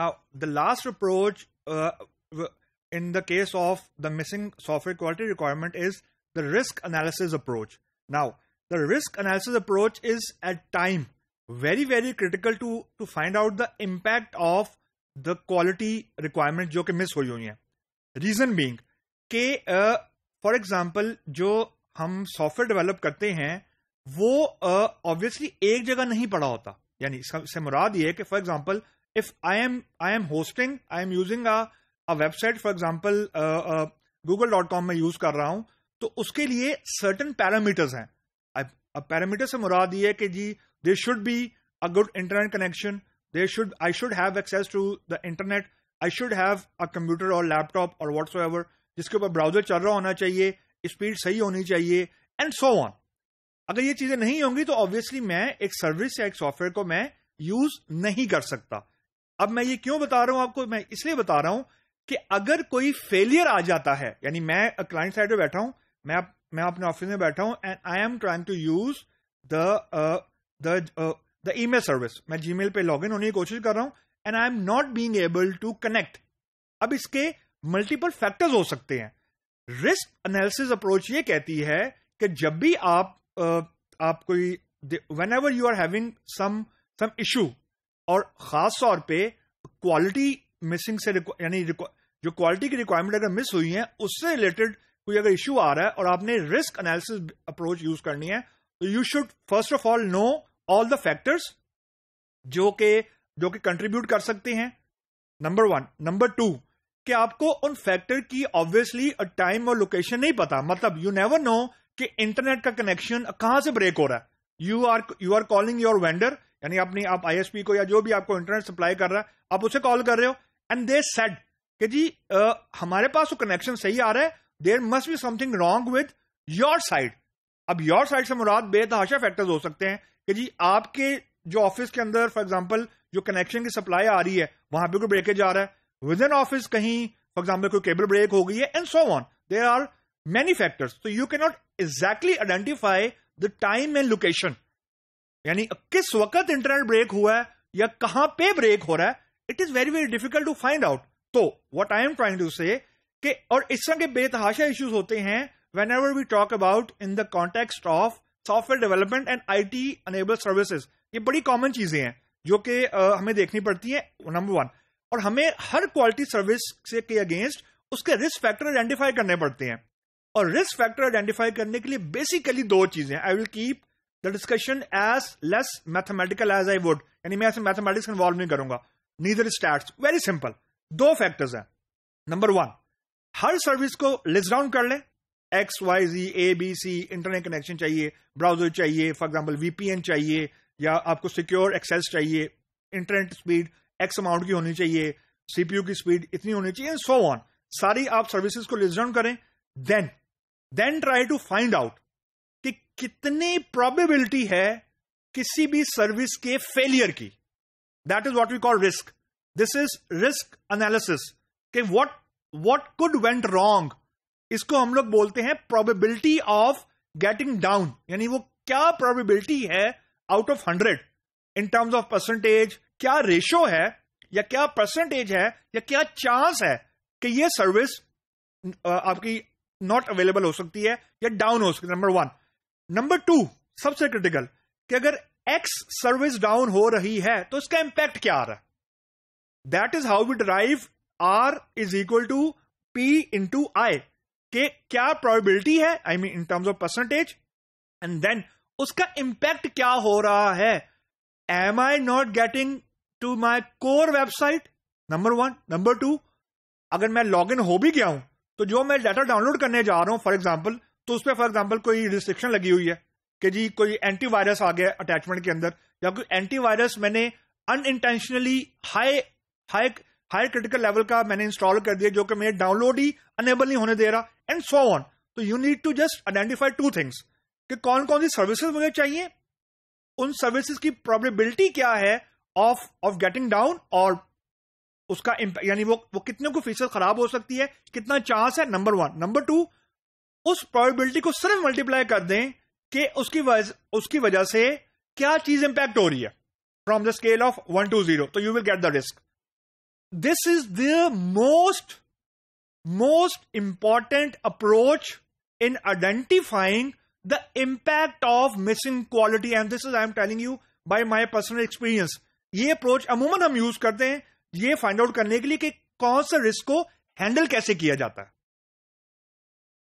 Now, the last approach uh, in the case of the missing software quality requirement is the risk analysis approach. Now, the risk analysis approach is at time very very critical to to find out the impact of the quality requirement जो कि miss हुई हुई हैं reason being के uh, for example, jo hum software develop karte hain, wo uh, obviously ek jagah nahi pada hota. यानी इससे मुराद ये कि for example if I am I am hosting I am using a website for example Google dot com में use कर रहा हूं तो उसके लिए सर्टन पैरामीटर्स हैं अब पैरामीटर से मुराद ये है कि जी there should be a good internet connection there should I should have access to the internet I should have a computer और लैपटॉप और एवर जिसके ऊपर ब्राउजर चल रहा होना चाहिए स्पीड सही होनी चाहिए एंड सो ऑन अगर ये चीजें नहीं होंगी तो ऑब्वियसली मैं एक सर्विस या एक सॉफ्टवेयर को मैं यूज नहीं कर सकता अब मैं ये क्यों बता रहा हूं आपको मैं इसलिए बता रहा हूं कि अगर कोई फेलियर आ जाता है यानी मैं क्लाइंट साइड पर बैठा हूं मैं मैं अपने ऑफिस में बैठा हूं and I am trying to use the the the mail service मैं मेल पर लॉग इन होने की कोशिश कर रहा हूं and I am not being able to connect अब इसके मल्टीपल फैक्टर्स हो सकते हैं रिस्क एनालिसिस अप्रोच ये कहती है कि जब भी आप Uh, आप कोई whenever you are having some some issue और खास तौर पे क्वालिटी मिसिंग से यानी जो क्वालिटी की रिक्वायरमेंट अगर मिस हुई है उससे रिलेटेड कोई अगर इश्यू आ रहा है और आपने रिस्क एनालिसिस अप्रोच यूज करनी है तो you should first of all know all the factors जो के जो कि कंट्रीब्यूट कर सकते हैं नंबर वन नंबर टू कि आपको उन फैक्टर की ऑब्वियसली टाइम और लोकेशन नहीं पता मतलब यू नेवर नो कि इंटरनेट का कनेक्शन कहां से ब्रेक हो रहा है you are you are calling your vendor यानी अपनी आप आईएसपी को या जो भी आपको इंटरनेट सप्लाई कर रहा है आप उसे कॉल कर रहे हो एंड दे सेड कि जी आ, हमारे पास वो तो कनेक्शन सही आ रहा है there must be something wrong with your side अब योर साइड से मुराद बेतहाशा फैक्टर्स हो सकते हैं कि जी आपके जो ऑफिस के अंदर फॉर एग्जाम्पल जो कनेक्शन की सप्लाई आ रही है वहां पर कोई ब्रेकेज आ रहा है विद इन ऑफिस कहीं फॉर एग्जाम्पल कोई केबल ब्रेक हो गई है and so on there are many factors तो you cannot exactly identify the time and location यानी किस वक्त इंटरनेट ब्रेक हुआ है या कहां पे ब्रेक हो रहा है it is very very difficult to find out तो what I am trying to say कि और इस तरह के बेतहाशा इश्यूज होते हैं whenever we talk about in the context of software development and I T enabled services ये बड़ी कॉमन चीजें हैं जो कि हमें देखनी पड़ती है नंबर वन और हमें हर क्वालिटी सर्विस के अगेंस्ट उसके रिस्क फैक्टर आइडेंटिफाई करने पड़ते हैं और रिस्क फैक्टर आइडेंटिफाई करने के लिए बेसिकली दो चीजें I will keep the discussion as less mathematical as I would यानी मैं ऐसे मैथमेटिक्स इन्वॉल्व नहीं करूंगा नीदर स्टैट्स वेरी सिंपल दो फैक्टर्स हैं नंबर वन हर सर्विस को लिस्ट डाउन कर लें X Y Z A B C internet connection चाहिए ब्राउजर चाहिए फॉर एग्जाम्पल वीपीएन चाहिए या आपको सिक्योर एक्सेस चाहिए इंटरनेट स्पीड एक्स अमाउंट की होनी चाहिए सीपीयू की स्पीड इतनी होनी चाहिए सो ऑन सारी आप सर्विसेज को लिस्ट डाउन करें then then try to find out कि कितनी प्रोबेबिलिटी है किसी भी सर्विस के फेलियर की that is what we call risk this is risk analysis कि what what could went wrong इसको हम लोग बोलते हैं प्रोबेबिलिटी ऑफ गेटिंग डाउन यानी वो क्या प्रोबेबिलिटी है out of hundred in terms of percentage क्या रेशो है या क्या परसेंटेज है या क्या चांस है कि ये सर्विस आपकी नॉट अवेलेबल हो सकती है या डाउन हो सकती है नंबर वन नंबर टू सबसे क्रिटिकल कि अगर एक्स सर्विस डाउन हो रही है तो इसका इंपैक्ट क्या आ रहा है that is how we drive R is equal to P into I के क्या प्रोबेबिलिटी है I mean in terms of percentage and then उसका इंपैक्ट क्या हो रहा है am I not getting to my core website number one number two अगर मैं लॉग इन हो भी गया हूं तो जो मैं डाटा डाउनलोड करने जा रहा हूँ फॉर एग्जाम्पल तो उस पर फॉर एग्जाम्पल कोई रिस्ट्रिक्शन लगी हुई है कि जी कोई एंटीवायरस आ गया अटैचमेंट के अंदर या कोई एंटीवायरस मैंने unintentionally high high high critical level का मैंने इंस्टॉल कर दिया जो कि मेरे डाउनलोड ही अनेबल नहीं होने दे रहा एंड सो ऑन तो you need to just identify two things कि कौन कौन सी सर्विसेज मुझे चाहिए उन सर्विसेज की प्रोबेबिलिटी क्या है ऑफ ऑफ गेटिंग डाउन और उसका यानी वो वो कितने को फीसद खराब हो सकती है कितना चांस है नंबर वन नंबर टू उस प्रोबेबिलिटी को सिर्फ मल्टीप्लाई कर दें कि उसकी वज, उसकी वजह से क्या चीज इंपैक्ट हो रही है from the scale of one to zero तो you will get the risk this is the most most important approach in identifying the impact of missing quality and this is I am telling you by my personal experience ये approach अमूमन हम use करते हैं ये find out करने के लिए कि कौन सा रिस्क को हैंडल कैसे किया जाता है